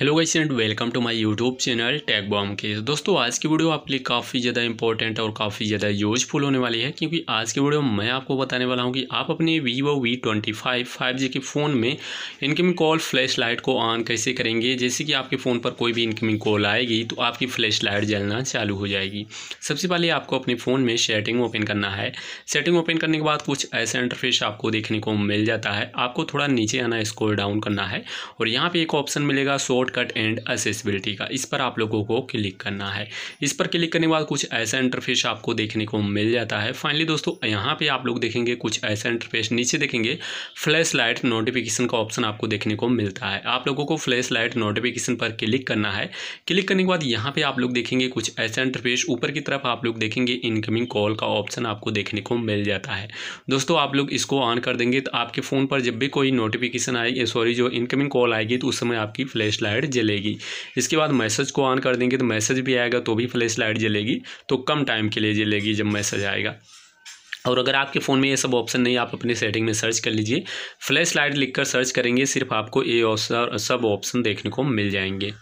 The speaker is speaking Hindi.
hello guys and welcome to my YouTube channel tag bomb के दोस्तों आज की वीडियो आपके लिए काफ़ी ज़्यादा इंपॉर्टेंट और काफ़ी ज़्यादा यूजफुल होने वाली है क्योंकि आज की वीडियो मैं आपको बताने वाला हूं कि आप अपने Vivo V twenty five five G के फ़ोन में इनकमिंग कॉल फ्लैश लाइट को ऑन कैसे करेंगे जैसे कि आपके फ़ोन पर कोई भी इनकमिंग कॉल आएगी तो आपकी फ्लैश लाइट जलना चालू हो जाएगी सबसे पहले आपको अपने फ़ोन में सेटिंग ओपन करना है सेटिंग ओपन करने के बाद कुछ ऐसा इंटरफेस आपको देखने को मिल जाता है आपको थोड़ा नीचे आना स्कोर डाउन करना है और यहाँ पर एक ऑप्शन मिलेगा शॉर्ट शॉर्टकट एंड असेसिबिलिटी का इस पर आप लोगों को क्लिक करना है इस पर क्लिक करने के बाद कुछ ऐसा इंटरफेस आपको देखने को मिल जाता है फाइनली दोस्तों यहाँ पे आप लोग देखेंगे कुछ ऐसा इंटरफेस नीचे देखेंगे फ्लैश लाइट नोटिफिकेशन का ऑप्शन आपको देखने को मिलता है आप लोगों को फ्लैश लाइट नोटिफिकेशन पर क्लिक करना है क्लिक करने के बाद यहाँ पे आप लोग देखेंगे कुछ ऐसा इंटरफेस ऊपर की तरफ आप लोग देखेंगे इनकमिंग कॉल का ऑप्शन आपको देखने को मिल जाता है दोस्तों आप लोग इसको ऑन कर देंगे तो आपके फ़ोन पर जब भी कोई नोटिफिकेशन आएगी सॉरी जो इनकमिंग कॉल आएगी तो उस समय आपकी फ्लैश लाइट लाइट जलेगी इसके बाद मैसेज को ऑन कर देंगे तो मैसेज भी आएगा तो भी फ्लैश लाइट जलेगी तो कम टाइम के लिए जलेगी जब मैसेज आएगा और अगर आपके फ़ोन में ये सब ऑप्शन नहीं आप अपने सेटिंग में सर्च कर लीजिए फ्लैश लाइट लिख सर्च करेंगे सिर्फ आपको ये सब ऑप्शन देखने को मिल जाएंगे